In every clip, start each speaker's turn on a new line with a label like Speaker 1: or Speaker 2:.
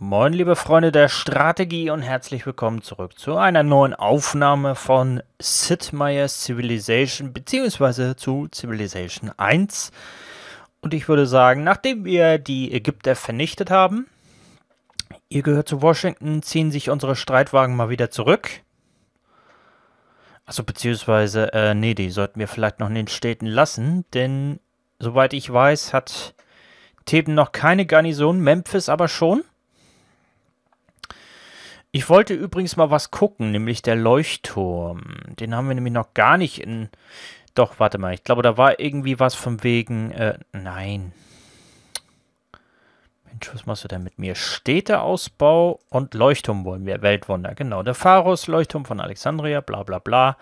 Speaker 1: Moin, liebe Freunde der Strategie und herzlich willkommen zurück zu einer neuen Aufnahme von Sid Meier's Civilization bzw. zu Civilization 1. Und ich würde sagen, nachdem wir die Ägypter vernichtet haben, ihr gehört zu Washington, ziehen sich unsere Streitwagen mal wieder zurück. Also beziehungsweise, äh, nee, die sollten wir vielleicht noch in den Städten lassen, denn soweit ich weiß, hat Theben noch keine Garnison, Memphis aber schon. Ich wollte übrigens mal was gucken, nämlich der Leuchtturm. Den haben wir nämlich noch gar nicht in. Doch, warte mal. Ich glaube, da war irgendwie was von wegen. Äh, nein. Mensch, was machst du denn mit mir? Städteausbau und Leuchtturm wollen wir. Weltwunder. Genau. Der Pharos-Leuchtturm von Alexandria. Bla, bla, bla.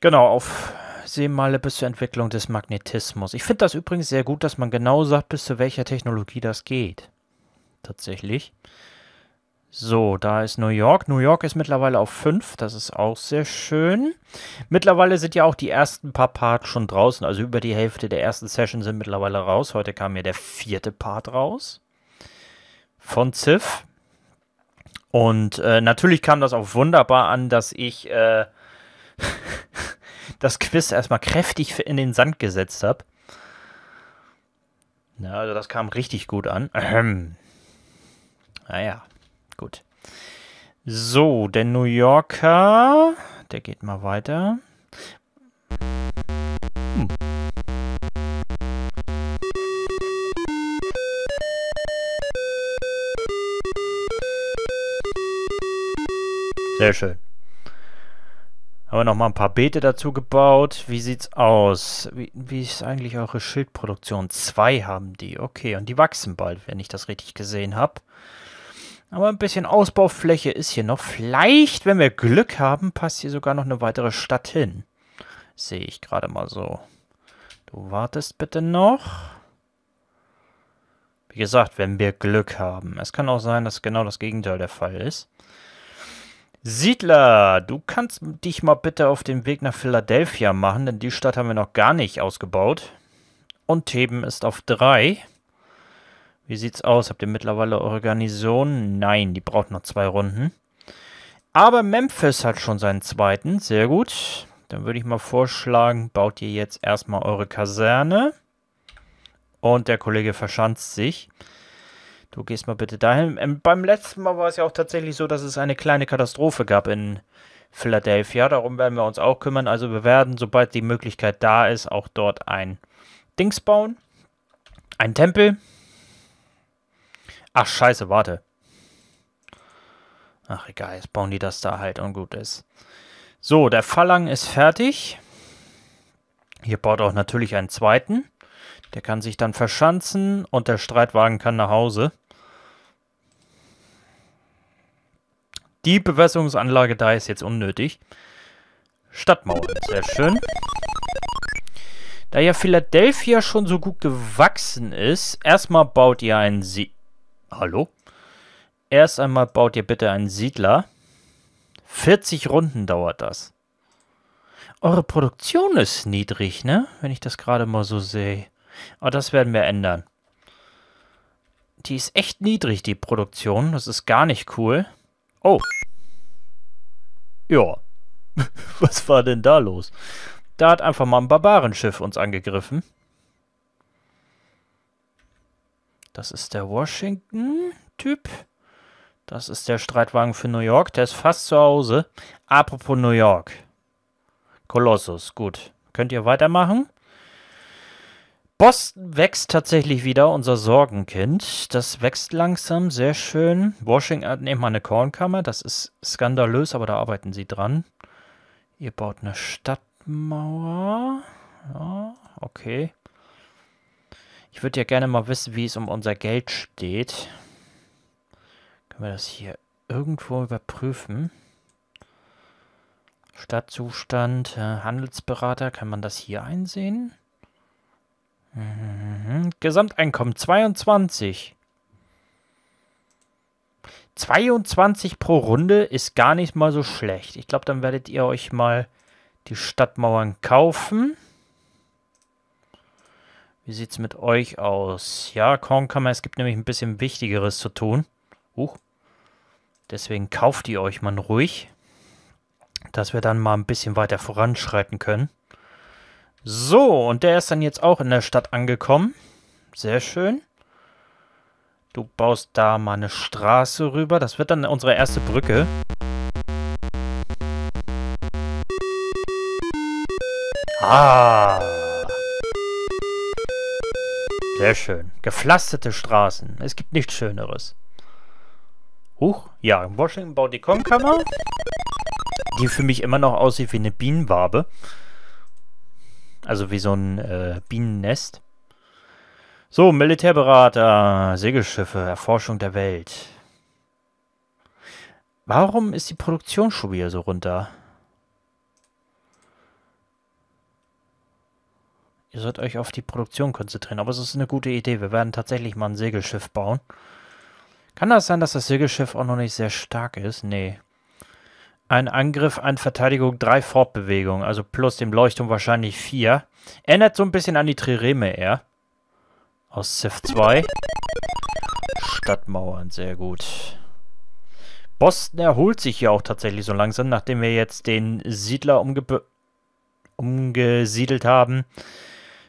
Speaker 1: Genau. Auf Seemale bis zur Entwicklung des Magnetismus. Ich finde das übrigens sehr gut, dass man genau sagt, bis zu welcher Technologie das geht. Tatsächlich. So, da ist New York. New York ist mittlerweile auf 5, das ist auch sehr schön. Mittlerweile sind ja auch die ersten paar Parts schon draußen, also über die Hälfte der ersten Session sind mittlerweile raus. Heute kam ja der vierte Part raus von Ziff. Und äh, natürlich kam das auch wunderbar an, dass ich äh, das Quiz erstmal kräftig in den Sand gesetzt habe. Ja, also das kam richtig gut an. Ahem. Naja. Gut. So, der New Yorker, der geht mal weiter. Hm. Sehr schön. Haben wir nochmal ein paar Beete dazu gebaut. Wie sieht's aus? Wie, wie ist eigentlich eure Schildproduktion? Zwei haben die. Okay, und die wachsen bald, wenn ich das richtig gesehen habe. Aber ein bisschen Ausbaufläche ist hier noch. Vielleicht, wenn wir Glück haben, passt hier sogar noch eine weitere Stadt hin. Sehe ich gerade mal so. Du wartest bitte noch. Wie gesagt, wenn wir Glück haben. Es kann auch sein, dass genau das Gegenteil der Fall ist. Siedler, du kannst dich mal bitte auf den Weg nach Philadelphia machen, denn die Stadt haben wir noch gar nicht ausgebaut. Und Theben ist auf 3. Wie sieht's aus? Habt ihr mittlerweile eure Garnison? Nein, die braucht noch zwei Runden. Aber Memphis hat schon seinen zweiten. Sehr gut. Dann würde ich mal vorschlagen, baut ihr jetzt erstmal eure Kaserne. Und der Kollege verschanzt sich. Du gehst mal bitte dahin. Ähm, beim letzten Mal war es ja auch tatsächlich so, dass es eine kleine Katastrophe gab in Philadelphia. Darum werden wir uns auch kümmern. Also wir werden, sobald die Möglichkeit da ist, auch dort ein Dings bauen. Ein Tempel. Ach, scheiße, warte. Ach, egal, jetzt bauen die das da halt und gut ist. So, der Phalang ist fertig. Hier baut auch natürlich einen zweiten. Der kann sich dann verschanzen und der Streitwagen kann nach Hause. Die Bewässerungsanlage da ist jetzt unnötig. Stadtmauer, sehr schön. Da ja Philadelphia schon so gut gewachsen ist, erstmal baut ihr einen See Hallo? Erst einmal baut ihr bitte einen Siedler. 40 Runden dauert das. Eure Produktion ist niedrig, ne? Wenn ich das gerade mal so sehe. Aber ah, das werden wir ändern. Die ist echt niedrig, die Produktion. Das ist gar nicht cool. Oh. Ja. Was war denn da los? Da hat einfach mal ein Barbarenschiff uns angegriffen. Das ist der Washington-Typ. Das ist der Streitwagen für New York. Der ist fast zu Hause. Apropos New York. Kolossus, gut. Könnt ihr weitermachen? Boston wächst tatsächlich wieder, unser Sorgenkind. Das wächst langsam, sehr schön. Washington hat nämlich mal eine Kornkammer. Das ist skandalös, aber da arbeiten sie dran. Ihr baut eine Stadtmauer. Ja, okay. Ich würde ja gerne mal wissen, wie es um unser Geld steht. Können wir das hier irgendwo überprüfen? Stadtzustand, äh, Handelsberater, kann man das hier einsehen? Mhm. Gesamteinkommen 22. 22 pro Runde ist gar nicht mal so schlecht. Ich glaube, dann werdet ihr euch mal die Stadtmauern kaufen. Wie sieht's mit euch aus? Ja, Kornkammer, es gibt nämlich ein bisschen Wichtigeres zu tun. Huch. Deswegen kauft ihr euch mal ruhig, dass wir dann mal ein bisschen weiter voranschreiten können. So, und der ist dann jetzt auch in der Stadt angekommen. Sehr schön. Du baust da mal eine Straße rüber. Das wird dann unsere erste Brücke. Ah! Sehr schön. Gepflasterte Straßen. Es gibt nichts Schöneres. Huch, ja, in Washington baut die Komkammer, die für mich immer noch aussieht wie eine Bienenwabe. Also wie so ein äh, Bienennest. So, Militärberater, Segelschiffe, Erforschung der Welt. Warum ist die Produktionsschule so runter? Ihr sollt euch auf die Produktion konzentrieren, aber es ist eine gute Idee. Wir werden tatsächlich mal ein Segelschiff bauen. Kann das sein, dass das Segelschiff auch noch nicht sehr stark ist? Nee. Ein Angriff, eine Verteidigung, drei Fortbewegungen, also plus dem Leuchtturm wahrscheinlich vier. Erinnert so ein bisschen an die Trireme eher. Aus Civ 2. Stadtmauern, sehr gut. Boston erholt sich hier auch tatsächlich so langsam, nachdem wir jetzt den Siedler umge umgesiedelt haben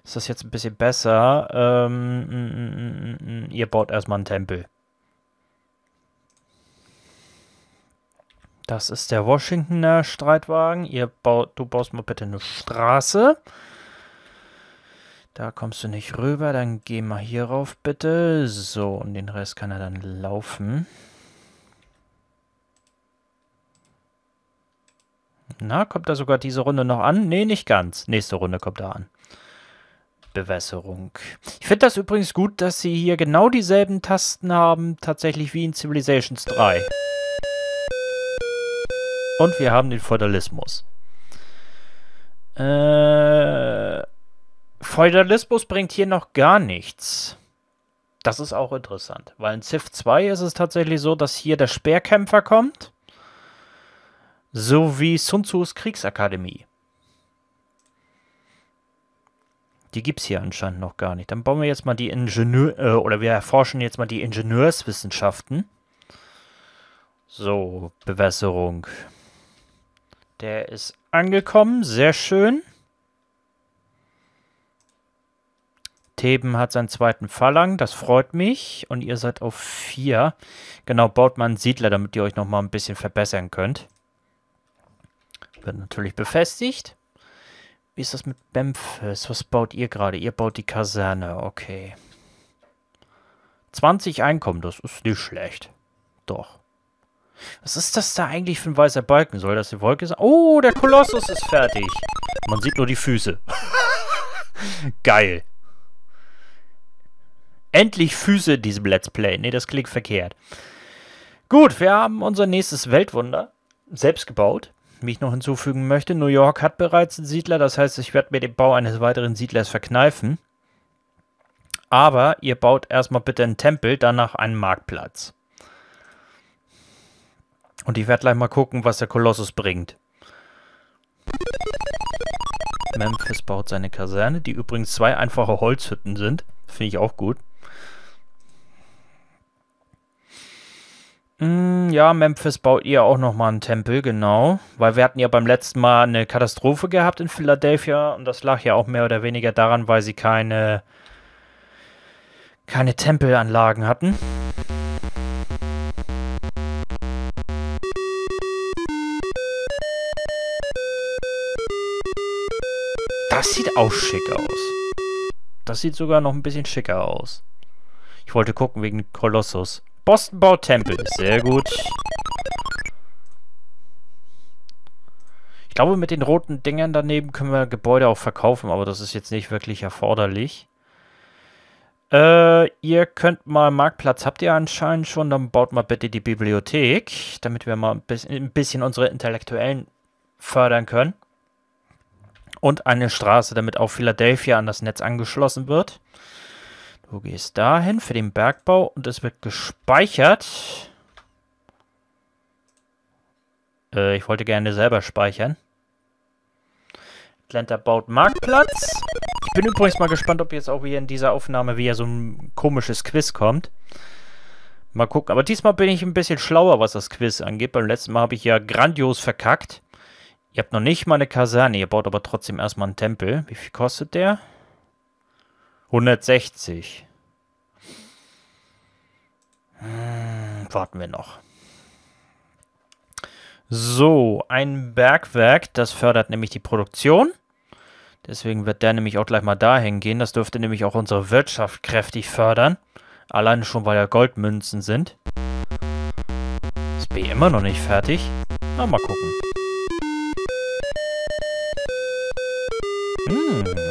Speaker 1: ist das jetzt ein bisschen besser. Ähm, mm, mm, mm, ihr baut erstmal einen Tempel. Das ist der Washingtoner Streitwagen. Ihr baut, du baust mal bitte eine Straße. Da kommst du nicht rüber, dann geh mal hier rauf bitte. So, und den Rest kann er dann laufen. Na, kommt er sogar diese Runde noch an? Nee, nicht ganz. Nächste Runde kommt er an. Bewässerung. Ich finde das übrigens gut, dass sie hier genau dieselben Tasten haben, tatsächlich wie in Civilizations 3. Und wir haben den Feudalismus. Äh, Feudalismus bringt hier noch gar nichts. Das ist auch interessant, weil in Civ 2 ist es tatsächlich so, dass hier der Speerkämpfer kommt, sowie Sun Tzus Kriegsakademie. Die gibt es hier anscheinend noch gar nicht. Dann bauen wir jetzt mal die Ingenieur... Äh, oder wir erforschen jetzt mal die Ingenieurswissenschaften. So, Bewässerung. Der ist angekommen. Sehr schön. Theben hat seinen zweiten Phalang, das freut mich. Und ihr seid auf vier. Genau, baut mal einen Siedler, damit ihr euch nochmal ein bisschen verbessern könnt. Wird natürlich befestigt. Wie ist das mit Bemfes? Was baut ihr gerade? Ihr baut die Kaserne, okay. 20 Einkommen, das ist nicht schlecht. Doch. Was ist das da eigentlich für ein weißer Balken? Soll das die Wolke sein? Oh, der Kolossus ist fertig. Man sieht nur die Füße. Geil. Endlich Füße in diesem Let's Play. Ne, das klingt verkehrt. Gut, wir haben unser nächstes Weltwunder selbst gebaut mich noch hinzufügen möchte. New York hat bereits einen Siedler, das heißt, ich werde mir den Bau eines weiteren Siedlers verkneifen. Aber ihr baut erstmal bitte einen Tempel, danach einen Marktplatz. Und ich werde gleich mal gucken, was der Kolossus bringt. Memphis baut seine Kaserne, die übrigens zwei einfache Holzhütten sind. Finde ich auch gut. Mm, ja, Memphis baut ihr auch nochmal einen Tempel, genau. Weil wir hatten ja beim letzten Mal eine Katastrophe gehabt in Philadelphia und das lag ja auch mehr oder weniger daran, weil sie keine, keine Tempelanlagen hatten. Das sieht auch schick aus. Das sieht sogar noch ein bisschen schicker aus. Ich wollte gucken wegen Kolossus. Boston baut Tempel. Sehr gut. Ich glaube, mit den roten Dingern daneben können wir Gebäude auch verkaufen, aber das ist jetzt nicht wirklich erforderlich. Äh, ihr könnt mal, Marktplatz habt ihr anscheinend schon, dann baut mal bitte die Bibliothek, damit wir mal ein bisschen unsere Intellektuellen fördern können. Und eine Straße, damit auch Philadelphia an das Netz angeschlossen wird. Du gehst dahin für den Bergbau und es wird gespeichert. Äh, ich wollte gerne selber speichern. Atlanta baut Marktplatz. Ich bin übrigens mal gespannt, ob jetzt auch hier in dieser Aufnahme wieder so ein komisches Quiz kommt. Mal gucken. Aber diesmal bin ich ein bisschen schlauer, was das Quiz angeht. Beim letzten Mal habe ich ja grandios verkackt. Ihr habt noch nicht mal eine Kaserne, ihr baut aber trotzdem erstmal einen Tempel. Wie viel kostet der? 160. Hm, warten wir noch. So, ein Bergwerk, das fördert nämlich die Produktion. Deswegen wird der nämlich auch gleich mal dahin gehen. Das dürfte nämlich auch unsere Wirtschaft kräftig fördern. Alleine schon, weil ja Goldmünzen sind. Ist B immer noch nicht fertig? Na, mal gucken. Hm.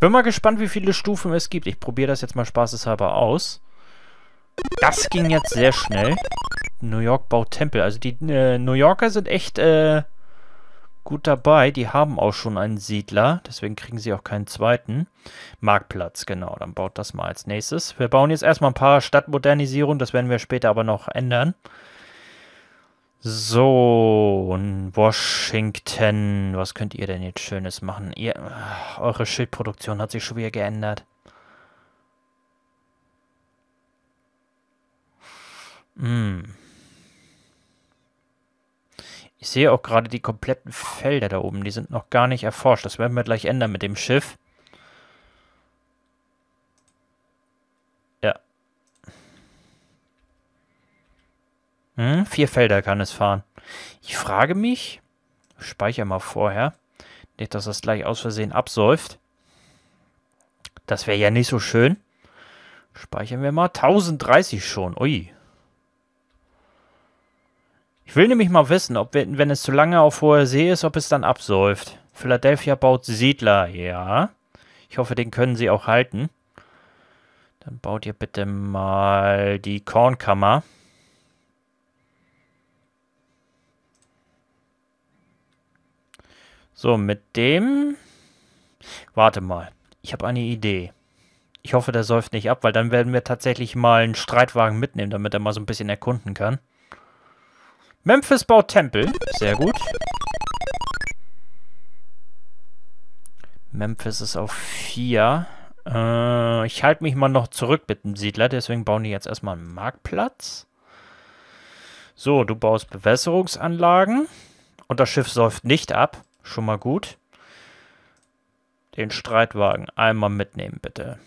Speaker 1: Ich bin mal gespannt, wie viele Stufen es gibt. Ich probiere das jetzt mal spaßeshalber aus. Das ging jetzt sehr schnell. New York baut Tempel. Also die äh, New Yorker sind echt äh, gut dabei. Die haben auch schon einen Siedler. Deswegen kriegen sie auch keinen zweiten. Marktplatz, genau. Dann baut das mal als nächstes. Wir bauen jetzt erstmal ein paar Stadtmodernisierungen. Das werden wir später aber noch ändern. So, in Washington, was könnt ihr denn jetzt Schönes machen? Ihr, eure Schildproduktion hat sich schon wieder geändert. Hm. Ich sehe auch gerade die kompletten Felder da oben, die sind noch gar nicht erforscht. Das werden wir gleich ändern mit dem Schiff. Hm? Vier Felder kann es fahren. Ich frage mich, ich speichere mal vorher, nicht, dass das gleich aus Versehen absäuft. Das wäre ja nicht so schön. Speichern wir mal 1030 schon. Ui. Ich will nämlich mal wissen, ob wir, wenn es zu lange auf hoher See ist, ob es dann absäuft. Philadelphia baut Siedler. Ja. Ich hoffe, den können sie auch halten. Dann baut ihr bitte mal die Kornkammer. So, mit dem... Warte mal, ich habe eine Idee. Ich hoffe, der säuft nicht ab, weil dann werden wir tatsächlich mal einen Streitwagen mitnehmen, damit er mal so ein bisschen erkunden kann. Memphis baut Tempel. Sehr gut. Memphis ist auf 4. Äh, ich halte mich mal noch zurück mit dem Siedler, deswegen bauen die jetzt erstmal einen Marktplatz. So, du baust Bewässerungsanlagen und das Schiff säuft nicht ab. Schon mal gut. Den Streitwagen einmal mitnehmen, bitte.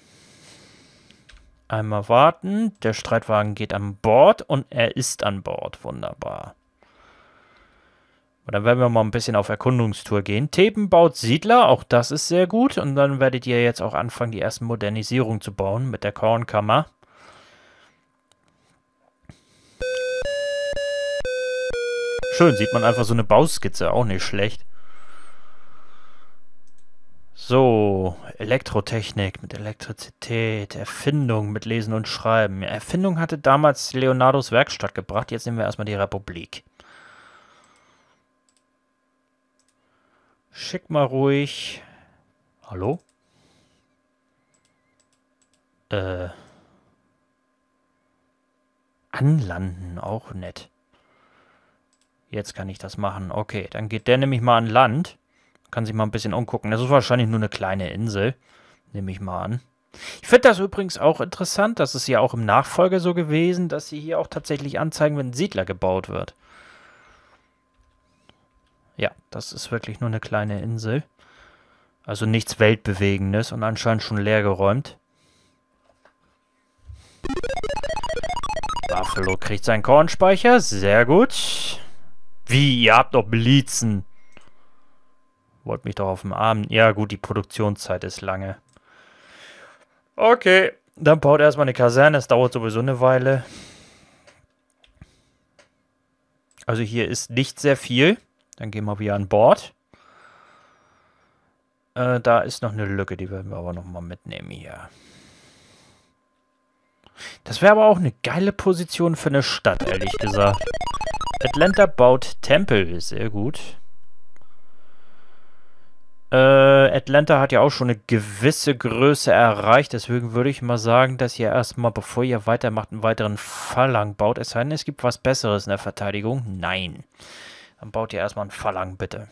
Speaker 1: Einmal warten. Der Streitwagen geht an Bord und er ist an Bord. Wunderbar. Und dann werden wir mal ein bisschen auf Erkundungstour gehen. Theben baut Siedler, auch das ist sehr gut. Und dann werdet ihr jetzt auch anfangen, die ersten Modernisierungen zu bauen mit der Kornkammer. Schön, sieht man einfach so eine Bauskizze, auch nicht schlecht. So, Elektrotechnik mit Elektrizität, Erfindung mit Lesen und Schreiben. Erfindung hatte damals Leonardos Werkstatt gebracht, jetzt nehmen wir erstmal die Republik. Schick mal ruhig. Hallo? Äh. Anlanden, auch nett. Jetzt kann ich das machen. Okay, dann geht der nämlich mal an Land kann sich mal ein bisschen umgucken. Das ist wahrscheinlich nur eine kleine Insel, nehme ich mal an. Ich finde das übrigens auch interessant, das ist ja auch im Nachfolger so gewesen, dass sie hier auch tatsächlich anzeigen, wenn ein Siedler gebaut wird. Ja, das ist wirklich nur eine kleine Insel. Also nichts Weltbewegendes und anscheinend schon leergeräumt. Buffalo kriegt seinen Kornspeicher, sehr gut. Wie, ihr habt doch Blitzen. Wollt mich doch auf den Arm. Ja, gut, die Produktionszeit ist lange. Okay, dann baut erstmal eine Kaserne. Es dauert sowieso eine Weile. Also hier ist nicht sehr viel. Dann gehen wir wieder an Bord. Äh, da ist noch eine Lücke, die werden wir aber nochmal mitnehmen hier. Das wäre aber auch eine geile Position für eine Stadt, ehrlich gesagt. Atlanta baut Tempel, sehr gut. Äh, Atlanta hat ja auch schon eine gewisse Größe erreicht, deswegen würde ich mal sagen, dass ihr erstmal, bevor ihr weitermacht, einen weiteren Phalang baut. Es sei denn, es gibt was Besseres in der Verteidigung. Nein. Dann baut ihr erstmal einen Phalang, bitte.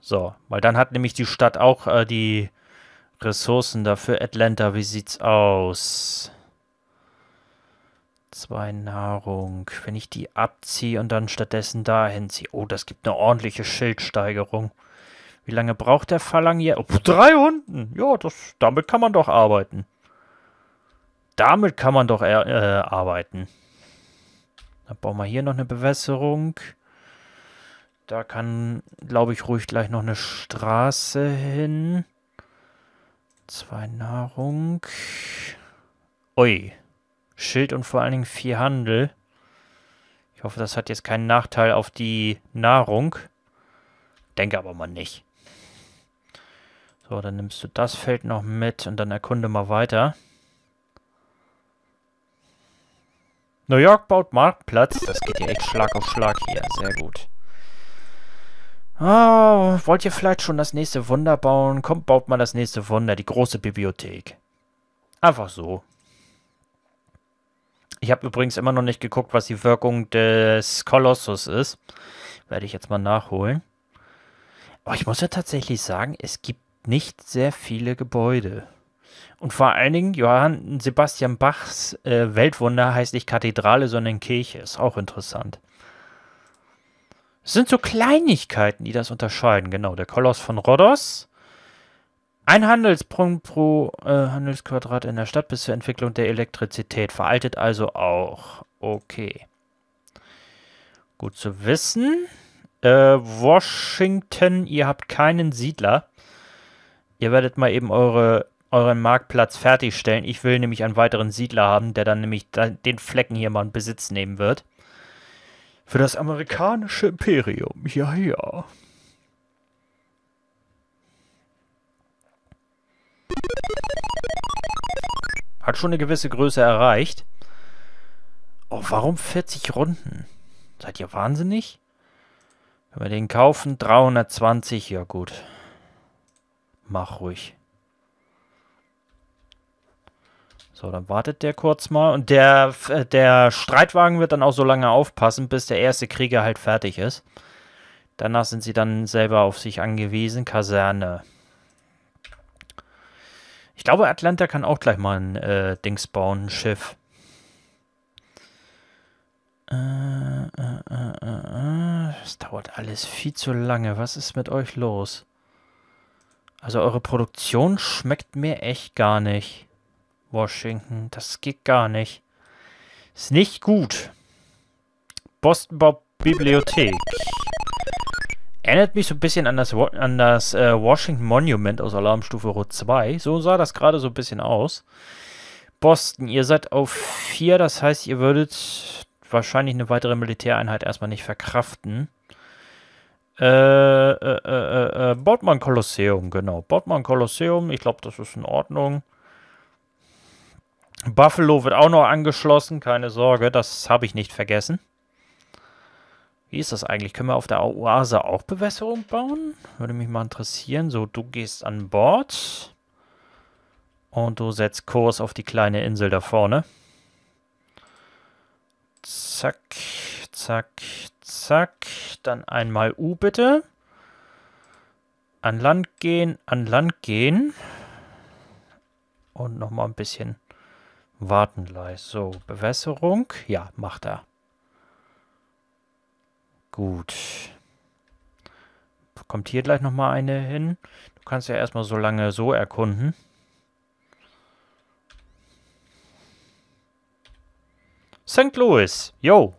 Speaker 1: So, weil dann hat nämlich die Stadt auch äh, die Ressourcen dafür. Atlanta, wie sieht's aus? zwei Nahrung. Wenn ich die abziehe und dann stattdessen dahin ziehe. Oh, das gibt eine ordentliche Schildsteigerung. Wie lange braucht der Phalang hier? Oh, drei Hunden. Ja, das, damit kann man doch arbeiten. Damit kann man doch äh, arbeiten. Dann bauen wir hier noch eine Bewässerung. Da kann, glaube ich, ruhig gleich noch eine Straße hin. Zwei Nahrung. Ui. Schild und vor allen Dingen viel Handel. Ich hoffe, das hat jetzt keinen Nachteil auf die Nahrung. Denke aber mal nicht. So, dann nimmst du das Feld noch mit und dann erkunde mal weiter. New York baut Marktplatz. Das geht ja echt Schlag auf Schlag hier. Sehr gut. Oh, wollt ihr vielleicht schon das nächste Wunder bauen? Kommt, baut mal das nächste Wunder, die große Bibliothek. Einfach so. Ich habe übrigens immer noch nicht geguckt, was die Wirkung des Kolossus ist. Werde ich jetzt mal nachholen. Aber oh, ich muss ja tatsächlich sagen, es gibt nicht sehr viele Gebäude. Und vor allen Dingen, Johann Sebastian Bachs äh, Weltwunder heißt nicht Kathedrale, sondern Kirche. Ist auch interessant. Es sind so Kleinigkeiten, die das unterscheiden. Genau, der Koloss von Rhodos ein Handelspunkt pro äh, Handelsquadrat in der Stadt bis zur Entwicklung der Elektrizität. Veraltet also auch. Okay. Gut zu wissen. Äh, Washington, ihr habt keinen Siedler. Ihr werdet mal eben eure, euren Marktplatz fertigstellen. Ich will nämlich einen weiteren Siedler haben, der dann nämlich den Flecken hier mal in Besitz nehmen wird. Für das amerikanische Imperium. Ja, ja. Hat schon eine gewisse Größe erreicht. Oh, warum 40 Runden? Seid ihr wahnsinnig? Wenn wir den kaufen, 320, ja gut. Mach ruhig. So, dann wartet der kurz mal. Und der, äh, der Streitwagen wird dann auch so lange aufpassen, bis der erste Krieger halt fertig ist. Danach sind sie dann selber auf sich angewiesen. Kaserne. Ich glaube, Atlanta kann auch gleich mal ein äh, Dings bauen, ein Schiff. Äh, äh, das äh, äh, äh. dauert alles viel zu lange. Was ist mit euch los? Also eure Produktion schmeckt mir echt gar nicht. Washington, das geht gar nicht. Ist nicht gut. Boston baut Bibliothek. Erinnert mich so ein bisschen an das, an das äh, Washington Monument aus Alarmstufe Rot 2. So sah das gerade so ein bisschen aus. Boston, ihr seid auf 4, das heißt, ihr würdet wahrscheinlich eine weitere Militäreinheit erstmal nicht verkraften. Äh, äh, äh, äh, äh Bordmann Kolosseum, genau. Bordmann Kolosseum, ich glaube, das ist in Ordnung. Buffalo wird auch noch angeschlossen, keine Sorge, das habe ich nicht vergessen. Wie ist das eigentlich? Können wir auf der Oase auch Bewässerung bauen? Würde mich mal interessieren. So, du gehst an Bord. Und du setzt Kurs auf die kleine Insel da vorne. Zack, zack, zack. Dann einmal U bitte. An Land gehen, an Land gehen. Und nochmal ein bisschen warten gleich. So, Bewässerung. Ja, macht er. Gut. Kommt hier gleich nochmal eine hin. Du kannst ja erstmal so lange so erkunden. St. Louis, Jo.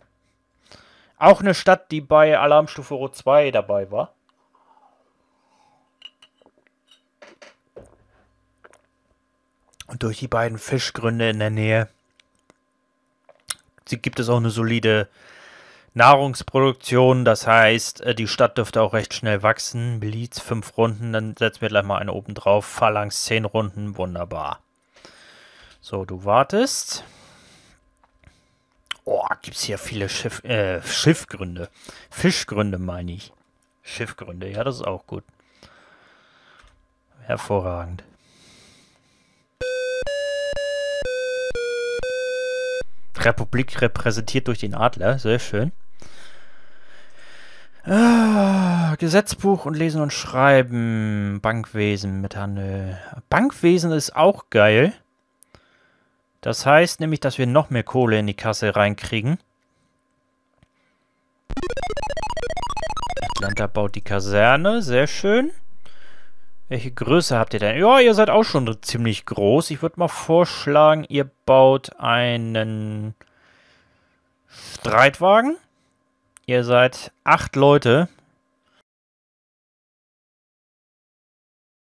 Speaker 1: Auch eine Stadt, die bei Alarmstufe Rot 2 dabei war. Und durch die beiden Fischgründe in der Nähe gibt es auch eine solide Nahrungsproduktion, das heißt, äh, die Stadt dürfte auch recht schnell wachsen. Miliz 5 Runden, dann setzen wir gleich mal eine oben drauf. Phalanx 10 Runden, wunderbar. So, du wartest. Oh, gibt es hier viele Schiff, äh, Schiffgründe. Fischgründe meine ich. Schiffgründe, ja, das ist auch gut. Hervorragend. Republik repräsentiert durch den Adler, sehr schön. Ah, Gesetzbuch und Lesen und Schreiben. Bankwesen mit Handel. Bankwesen ist auch geil. Das heißt nämlich, dass wir noch mehr Kohle in die Kasse reinkriegen. Atlanta baut die Kaserne. Sehr schön. Welche Größe habt ihr denn? Ja, ihr seid auch schon ziemlich groß. Ich würde mal vorschlagen, ihr baut einen Streitwagen. Ihr seid acht Leute